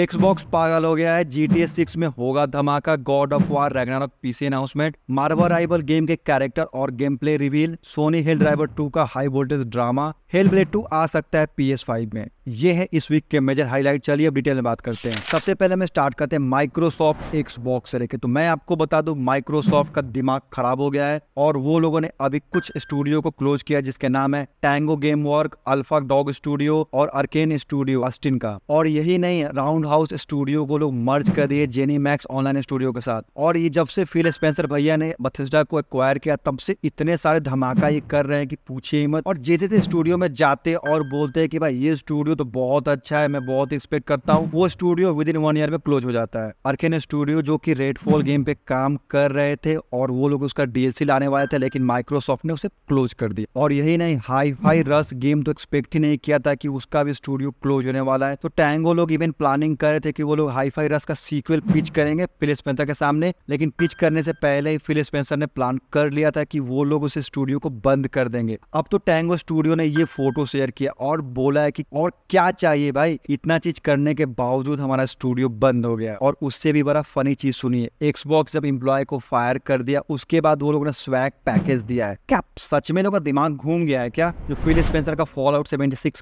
Xbox पागल हो गया है जी टी सिक्स में होगा धमाका God of War Ragnarok PC announcement Marvel rival game के कैरेक्टर और game play reveal Sony Helldivers two का high voltage drama Hellblade two आ सकता है पी एस फाइव में ये है इस वीक के मेजर हाईलाइट चलिए अब डिटेल में बात करते हैं सबसे पहले हम स्टार्ट करते हैं माइक्रोसॉफ्ट एक्स बॉक्स से लेके तो मैं आपको बता दूं माइक्रोसॉफ्ट का दिमाग खराब हो गया है और वो लोगों ने अभी कुछ स्टूडियो को क्लोज किया जिसके नाम है Tango Gameworks Alpha Dog Studio और अर्केन स्टूडियो अस्टिन का और यही नहीं राउंड हाउस स्टूडियो को लोग मर्ज कर दिए जेनी मैक्स ऑनलाइन स्टूडियो के साथ और ये जब से फिल स्पेंसर भैया ने बथिस्डा को एक्वायर किया तब से इतने सारे धमाका ये कर रहे हैं कि पूछिए मत और जैसे स्टूडियो में जाते और बोलते है कि भाई ये स्टूडियो स्टूडियो तो बहुत अच्छा है मैं बहुत एक्सपेक्ट करता हूँ वो studio within one year में क्लोज हो जाता है अर्खेन स्टूडियो जो कि रेडफॉल गेम पे काम कर रहे थे और वो लोग उसका डीएलसी लाने वाले थे लेकिन माइक्रोसॉफ्ट ने उसे क्लोज कर दिया और यही नहीं हाई फाई रस गेम तो एक्सपेक्ट ही नहीं किया था कि उसका भी स्टूडियो क्लोज होने वाला है तो टैंगो लोग इवन प्लानिंग कर रहे थे कि वो लोग हाई फाई रस का सीक्वल पिच करेंगे फिलिस पेंसर के सामने लेकिन पिच करने से पहले ही फिलिस पेंसर ने प्लान कर लिया था कि वो लोग उसे स्टूडियो को बंद कर देंगे अब तो टैंगो स्टूडियो ने ये फोटो शेयर किया और बोला है कि और क्या चाहिए भाई इतना चीज करने के बावजूद हमारा स्टूडियो बंद हो गया और उससे भी बड़ा फनी चीज सुनिए एक्सबॉक्स जब इम्प्लॉय को फायर कर दिया उसके बाद वो लोगों ने स्वैग पैकेज दिया है क्या सच में लोगों का दिमाग घूम गया है क्या जो फिल स्पेंसर का फॉल आउट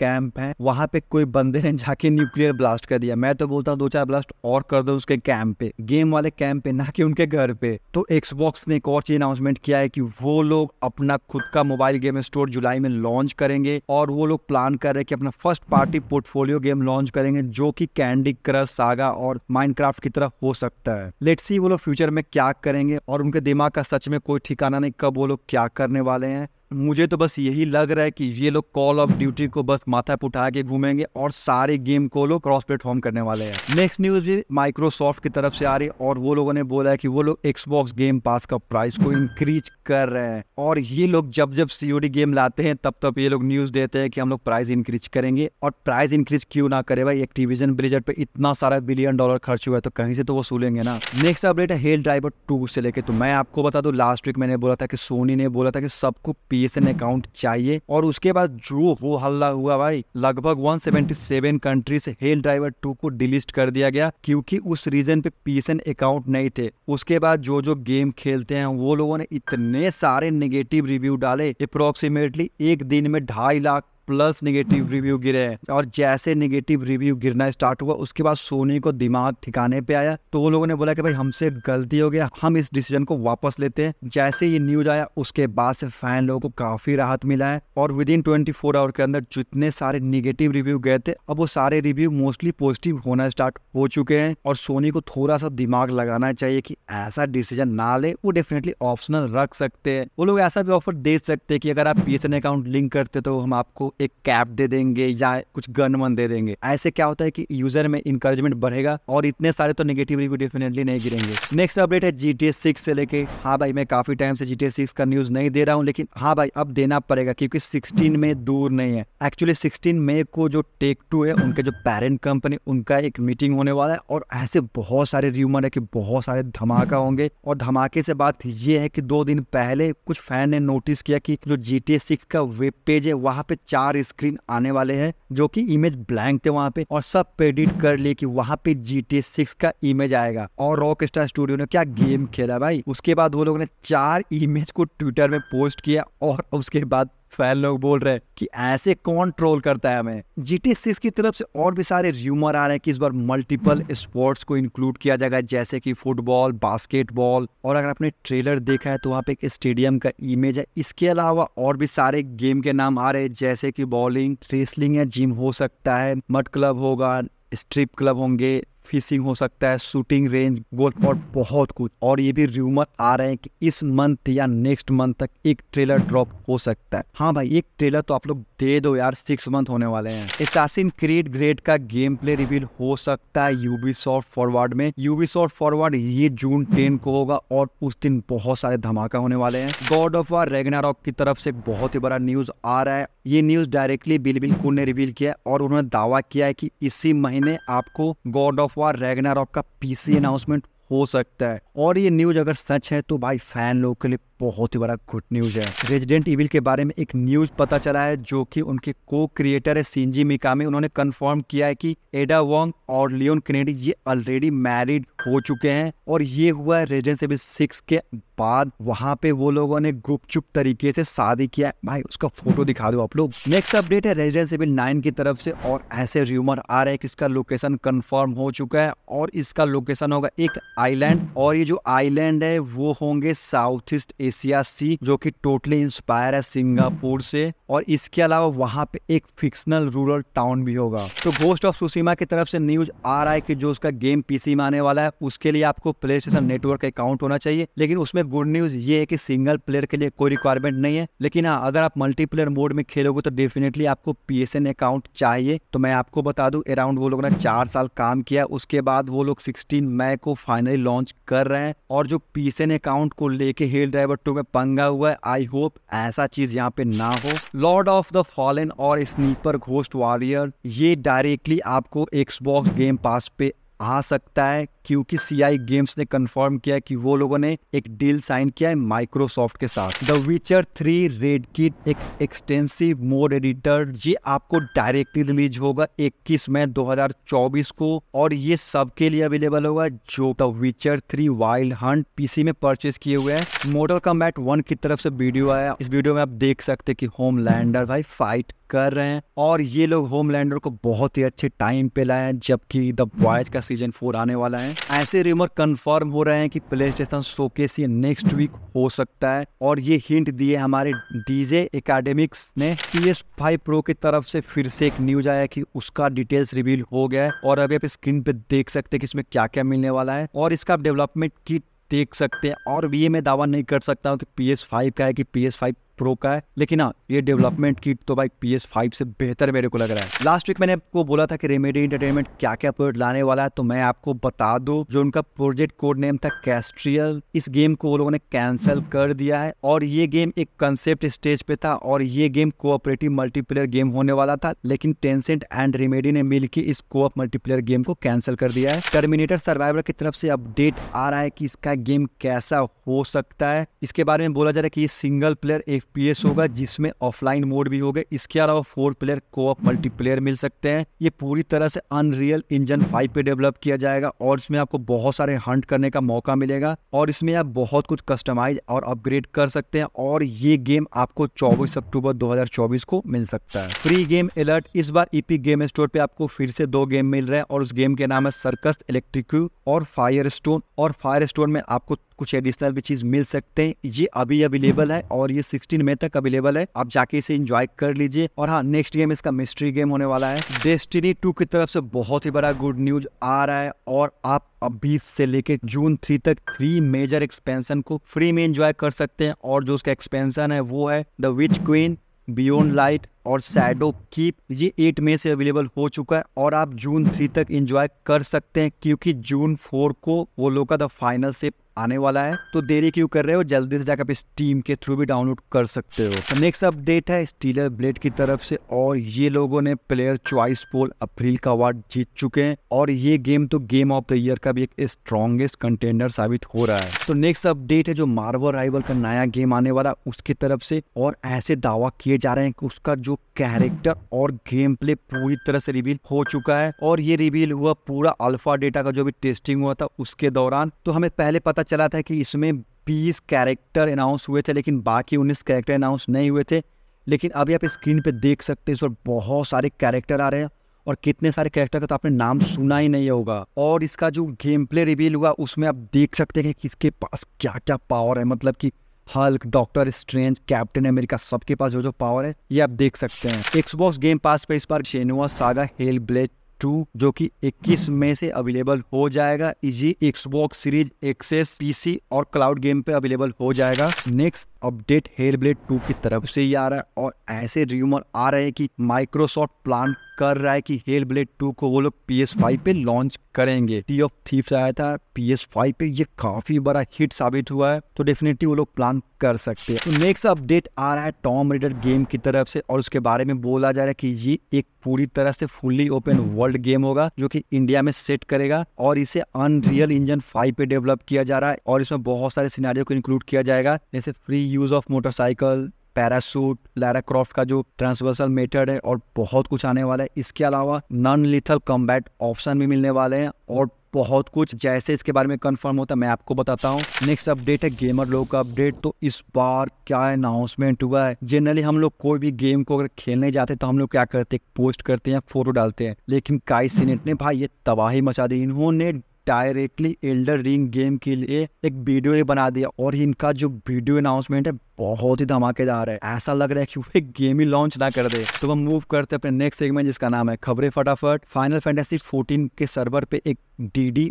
कैंप है वहां पे कोई बंदे ने जाके न्यूक्लियर ब्लास्ट कर दिया मैं तो बोलता हूँ दो चार ब्लास्ट और कर दो उसके कैंप पे गेम वाले कैंप पे ना कि उनके घर पे तो एक्सबॉक्स ने एक और चीज अनाउंसमेंट किया है कि वो लोग अपना खुद का मोबाइल गेम स्टोर जुलाई में लॉन्च करेंगे और वो लोग प्लान कर रहे हैं कि अपना first party multi portfolio game launch करेंगे जो कि कैंडी क्रश सागा और माइनक्राफ्ट की तरह हो सकता है लेट्स सी वो लोग फ्यूचर में क्या करेंगे और उनके दिमाग का सच में कोई ठिकाना नहीं कब वो लोग क्या करने वाले हैं मुझे तो बस यही लग रहा है कि ये लोग कॉल ऑफ ड्यूटी को बस माथा पे उठा के घूमेंगे और सारे गेम को लोग क्रॉस प्लेटफॉर्म करने वाले हैं नेक्स्ट न्यूज भी माइक्रोसॉफ्ट की तरफ से आ रही है और वो लोगों ने बोला है कि वो लोग एक्सबॉक्स गेम पास का प्राइस को इंक्रीज कर रहे हैं और ये लोग जब जब सीओडी गेम लाते हैं तब तब ये लोग न्यूज देते हैं कि हम लोग प्राइस इंक्रीज करेंगे और प्राइस इंक्रीज क्यों ना करे भाई एक्टिविजन ब्लिजर्ड पे इतना सारा बिलियन डॉलर खर्च हुआ है तो कहीं से तो वो सूलेंगे ना नेक्स्ट अपडेट है हेल ड्राइवर टू से लेके तो मैं आपको बता दू लास्ट वीक मैंने बोला था कि सोनी ने बोला था कि सबको पी क्रिएशन अकाउंट चाहिए और उसके बाद जो वो हल्ला हुआ भाई लगभग 177 कंट्रीज हेल ड्राइवर टू को डिलीस्ट कर दिया गया क्योंकि उस रीजन पे पीएसएन अकाउंट नहीं थे उसके बाद जो जो गेम खेलते हैं वो लोगों ने इतने सारे नेगेटिव रिव्यू डाले अप्रोक्सीमेटली एक दिन में ढाई लाख प्लस निगेटिव रिव्यू गिरे और जैसे निगेटिव रिव्यू गिरना स्टार्ट हुआ उसके बाद सोनी को दिमाग ठिकाने पे आया तो वो लोगों ने बोला कि भाई हमसे गलती हो गया हम इस डिसीजन को वापस लेते हैं जैसे ये न्यूज आया उसके बाद से फैन लोगों को काफी राहत मिला है और within twenty four hour के अंदर जितने सारे निगेटिव रिव्यू गए थे अब वो सारे रिव्यू मोस्टली पॉजिटिव होना स्टार्ट हो चुके हैं और सोनी को थोड़ा सा दिमाग लगाना चाहिए की ऐसा डिसीजन ना ले वो डेफिनेटली ऑप्शनल रख सकते हैं वो लोग ऐसा भी ऑफर दे सकते हैं कि अगर आप पी अकाउंट लिंक करते तो हम आपको एक कैप दे देंगे या कुछ गन वन दे देंगे ऐसे क्या होता है कि यूजर में इंकरेजमेंट बढ़ेगा और इतने सारे तो नेगेटिव रिव्यू डेफिनेटली नहीं गिरेंगे नेक्स्ट अपडेट है जी टी से लेके हाँ भाई मैं काफी टाइम से जी टी का न्यूज नहीं दे रहा हूँ लेकिन हाँ भाई अब देना पड़ेगा क्योंकि सिक्सटीन में दूर नहीं है एक्चुअली सिक्सटीन मे को जो टेक टू है उनके जो पेरेंट कंपनी उनका एक मीटिंग होने वाला है और ऐसे बहुत सारे र्यूमर है कि बहुत सारे धमाका होंगे और धमाके से बात ये है कि दो दिन पहले कुछ फैन ने नोटिस किया कि जो जी टी सिक्स का वेब पेज है वहां पे चार चार स्क्रीन आने वाले हैं जो कि इमेज ब्लैंक थे वहां पे और सब पे एडिट कर लिए कि वहां पे जी टी सिक्स का इमेज आएगा और रॉक स्टार स्टूडियो ने क्या गेम खेला भाई उसके बाद वो लोगों ने चार इमेज को ट्विटर में पोस्ट किया और उसके बाद फैन लोग बोल रहे हैं कि ऐसे कौन ट्रोल करता है हमें जी टी सिक्स की तरफ से और भी सारे र्यूमर आ रहे हैं कि इस बार मल्टीपल स्पोर्ट्स को इंक्लूड किया जाएगा जैसे कि फुटबॉल बास्केटबॉल और अगर आपने ट्रेलर देखा है तो वहाँ पे एक स्टेडियम का इमेज है इसके अलावा और भी सारे गेम के नाम आ रहे हैं जैसे कि बॉलिंग रेसलिंग या जिम हो सकता है मट क्लब होगा स्ट्रिप क्लब होंगे फिशिंग हो सकता है शूटिंग रेंज गोल्फ और बहुत कुछ और ये भी र्यूमर आ रहे हैं कि इस मंथ या नेक्स्ट मंथ तक एक ट्रेलर ड्रॉप हो सकता है हाँ भाई एक ट्रेलर तो आप लोग दे दो यार सिक्स मंथ होने वाले हैं एसासिन क्रिएट ग्रेड का गेम प्ले रिवील हो सकता है यूबी फॉरवर्ड में यूबी फॉरवर्ड ये जून टेन को होगा और उस दिन बहुत सारे धमाका होने वाले हैं गॉड ऑफ वार रॉक की तरफ से बहुत ही बड़ा न्यूज आ रहा है ये न्यूज डायरेक्टली बिल कुल ने रिवील किया और उन्होंने दावा किया है कि इसी महीने आपको गॉड ऑफ रेगना रैगनारॉक का पीसी अनाउंसमेंट हम्म। हो सकता है और ये न्यूज अगर सच है तो भाई फैन लोग के लिए बहुत ही बड़ा गुड न्यूज है रेजिडेंट इविल के बारे में एक न्यूज पता चला है जो कि उनके को क्रिएटर है सिंजी मिकामी उन्होंने कंफर्म किया है कि एडा वॉन्ग और लियोन क्रेडी ये ऑलरेडी मैरिड हो चुके हैं और ये हुआ है रेजेंस सेवन सिक्स के बाद वहाँ पे वो लोगों ने गुपचुप तरीके से शादी किया है भाई उसका फोटो दिखा दो आप लोग नेक्स्ट अपडेट है रेजिडेंस एविल नाइन की तरफ से और ऐसे र्यूमर आ रहे हैं कि इसका लोकेशन कंफर्म हो चुका है और इसका लोकेशन होगा एक आईलैंड और ये जो आईलैंड है वो होंगे साउथ ईस्ट एशिया सी जो की टोटली इंस्पायर है सिंगापुर से और इसके अलावा वहाँ पे एक फिक्सनल रूरल टाउन भी होगा तो गोस्ट ऑफ सुशीमा की तरफ से न्यूज आ रहा है कि जो उसका गेम पीसी में आने वाला है उसके लिए आपको प्ले स्टेशन नेटवर्क अकाउंट होना चाहिए लेकिन उसमें गुड न्यूज ये है कि सिंगल प्लेयर के लिए कोई रिक्वायरमेंट नहीं है लेकिन हाँ अगर आप मल्टीप्लेयर मोड में खेलोगे तो डेफिनेटली आपको पी अकाउंट चाहिए तो मैं आपको बता दू अराउंड वो लोग ने चार साल काम किया उसके बाद वो लोग सिक्सटीन मई को फाइनली लॉन्च कर रहे हैं और जो पी अकाउंट को लेके हेल ड्राइवर टू में पंगा हुआ है आई होप ऐसा चीज यहाँ पे ना हो लॉर्ड ऑफ द फॉलन और स्नीपर घोस्ट वॉरियर ये डायरेक्टली आपको एक्सबॉक्स गेम पास पे आ सकता है क्योंकि सीआई गेम्स ने कंफर्म किया कि वो लोगों ने एक डील साइन किया है माइक्रोसॉफ्ट के साथ the Witcher three Red Kit एक एक्सटेंसिव मोड एडिटर ये आपको डायरेक्टली रिलीज होगा 21 मई 2024 को और ये सबके लिए अवेलेबल होगा जो the Witcher three Wild Hunt PC में परचेज किए हुए हैं का मैट वन की तरफ से वीडियो आया इस वीडियो में आप देख सकते होम लैंडर भाई फाइट कर रहे हैं और ये लोग होमलैंडर को बहुत ही अच्छे टाइम पे लाए हैं जबकि द बॉयज का सीजन फोर आने वाला है ऐसे रिमर कंफर्म हो रहे हैं कि प्ले स्टेशन शोकेस ये नेक्स्ट वीक हो सकता है और ये हिंट दिए हमारे डीजे एकेडमिक्स ने पी एस फाइव प्रो की तरफ से फिर से एक न्यूज आया कि उसका डिटेल्स रिवील हो गया है और अभी आप स्क्रीन पे देख सकते हैं कि इसमें क्या क्या मिलने वाला है और इसका डेवलपमेंट किट देख सकते हैं और भी ये मैं दावा नहीं कर सकता हूँ कि पी एस फाइव का है कि पी एस फाइव प्रो का है लेकिन हाँ ये डेवलपमेंट की तो भाई पी एस फाइव से बेहतर मेरे को लग रहा है लास्ट वीक मैंने आपको बोला था कि रेमेडी इंटरटेनमेंट क्या क्या प्रोजेक्ट लाने वाला है तो मैं आपको बता दू जो उनका प्रोजेक्ट कोड नेम था कैस्ट्रियल इस गेम को वो लोगों ने कैंसिल कर दिया है और ये गेम एक कंसेप्ट स्टेज पे था और ये गेम कोऑपरेटिव मल्टीप्लेयर गेम होने वाला था लेकिन टेंसेंट एंड रेमेडी ने मिलकर इस कोऑप मल्टीप्लेयर गेम को कैंसिल कर दिया है टर्मिनेटर सर्वाइवर की तरफ से अपडेट आ रहा है कि इसका गेम कैसा हो सकता है इसके बारे में बोला जा रहा है कि ये सिंगल प्लेयर एक पीएस होगा जिसमें ऑफलाइन मोड भी होगा इसके अलावा four player co-op multiplayer मिल सकते हैं ये पूरी तरह से अनरियल इंजन फाइव पे डेवलप किया जाएगा और इसमें आपको बहुत सारे हंट करने का मौका मिलेगा और इसमें आप बहुत कुछ कस्टमाइज और अपग्रेड कर सकते हैं और ये गेम आपको चौबीस अक्टूबर 2024 को मिल सकता है फ्री गेम अलर्ट इस बार इपी गेम स्टोर पे आपको फिर से दो गेम मिल रहे हैं और उस गेम के नाम है सर्कस इलेक्ट्रिक और फायर स्टोन और फायर स्टोन में आपको कुछ एडिशनल भी चीज़ मिल सकते हैं ये अभी अवेलेबल है और ये 16 मई तक अवेलेबल है आप जाके इसे इंजॉय कर लीजिए और हाँ नेक्स्ट गेम इसका मिस्ट्री गेम होने वाला है डेस्टिनी 2 की तरफ से बहुत ही बड़ा गुड न्यूज आ रहा है और आप अभी से लेके जून 3 तक थ्री मेजर एक्सपेंशन को फ्री में इंजॉय कर सकते हैं और जो उसका एक्सपेंशन है वो है the Witch Queen Beyond Light और सैडो कीप ये एट मई से अवेलेबल हो चुका है और आप जून थ्री तक एंजॉय कर सकते हैं क्योंकि जून फोर को वो लोग का द फाइनल से आने वाला है तो देरी क्यों कर रहे हो जल्दी से जाकर आप इस टीम के थ्रू भी डाउनलोड कर सकते हो तो नेक्स्ट अपडेट है स्टीलर ब्लेड की तरफ से और ये लोगों ने प्लेयर चॉइस पोल अप्रैल का अवार्ड जीत चुके हैं और ये गेम तो गेम ऑफ द ईयर का भी एक स्ट्रॉन्गेस्ट कंटेंडर साबित हो रहा है तो नेक्स्ट अपडेट है जो मार्वल राइवल का नया गेम आने वाला उसकी तरफ से और ऐसे दावा किए जा रहे हैं कि उसका जो कैरेक्टर और गेम प्ले पूरी तरह से रिवील हो चुका है और ये रिवील हुआ पूरा अल्फा डेटा का जो भी टेस्टिंग हुआ था उसके दौरान तो हमें पहले पता पता चला था कि इसमें 20 कैरेक्टर अनाउंस हुए थे लेकिन बाकी उन्नीस कैरेक्टर अनाउंस नहीं हुए थे लेकिन अभी आप स्क्रीन पे देख सकते हैं इस पर बहुत सारे कैरेक्टर आ रहे हैं और कितने सारे कैरेक्टर का तो आपने नाम सुना ही नहीं होगा और इसका जो गेम प्ले रिवील हुआ उसमें आप देख सकते हैं कि किसके पास क्या क्या पावर है मतलब कि Hulk Doctor Strange Captain America सबके पास जो जो पावर है ये आप देख सकते हैं एक्सबॉक्स गेम पास पे इस बार Senua Saga Hellblade two जो कि 21 हम्म। मई से अवेलेबल हो जाएगा इजी एक्सबॉक्स सीरीज एक्सेस पीसी और क्लाउड गेम पे अवेलेबल हो जाएगा next update Hellblade two की तरफ से ही आ रहा है और ऐसे रूमर आ रहे हैं कि माइक्रोसॉफ्ट प्लान कर रहा है कि हेल ब्लेड टू को वो लोग पी एस फाइव पे लॉन्च करेंगे टी ऑफ थीप आया था पी एस फाइव पे ये काफी बड़ा हिट साबित हुआ है तो डेफिनेटली वो लोग प्लान कर सकते हैं तो नेक्स्ट अपडेट आ रहा है टॉम रेडर गेम की तरफ से और उसके बारे में बोला जा रहा है कि ये एक पूरी तरह से फुल्ली ओपन वर्ल्ड गेम होगा जो कि इंडिया में सेट करेगा और इसे अनरियल इंजन फाइव पे डेवलप किया जा रहा है और इसमें बहुत सारे सिनारियों को इंक्लूड किया जाएगा जैसे free use of motorcycle parachute Lara Croft का जो ट्रांसवर्सल मेथड है और बहुत कुछ आने वाला है इसके अलावा नॉन लिथल कॉम्बैट ऑप्शन भी मिलने वाले हैं और बहुत कुछ जैसे इसके बारे में कंफर्म होता है मैं आपको बताता हूँ नेक्स्ट अपडेट है गेमर लोग का अपडेट तो इस बार क्या अनाउंसमेंट हुआ है जनरली हम लोग कोई भी गेम को अगर खेलने जाते तो हम लोग क्या करते हैं पोस्ट करते हैं फोटो डालते हैं लेकिन काई सीनेट ने भाई ये तबाही मचा दी इन्होंने डायरेक्टली एल्डर रिंग गेम के लिए एक वीडियो ही बना दिया और इनका जो वीडियो अनाउंसमेंट है बहुत ही धमाकेदार है ऐसा लग रहा है कि वो एक गेम ही लॉन्च ना कर दे तो हम मूव करते हैं अपने नेक्स्ट सेगमेंट जिसका नाम है खबरें फटाफट फाइनल फैंटेसी 14 के सर्वर पे एक डी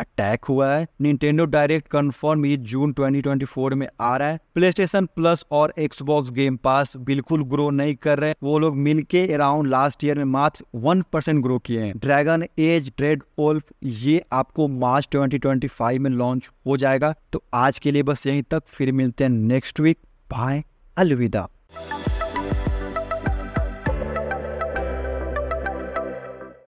अटैक हुआ है निंटेंडो डायरेक्ट कंफर्म ये जून 2024 में आ रहा है प्ले स्टेशन प्लस और एक्सबॉक्स गेम पास बिल्कुल ग्रो नहीं कर रहे वो लोग मिलके अराउंड लास्ट ईयर में मात्र वन परसेंट ग्रो किए हैं ड्रैगन एज ड्रेड ओल्फ ये आपको मार्च 2025 में लॉन्च हो जाएगा तो आज के लिए बस यहीं तक फिर मिलते हैं नेक्स्ट वीक बाय अलविदा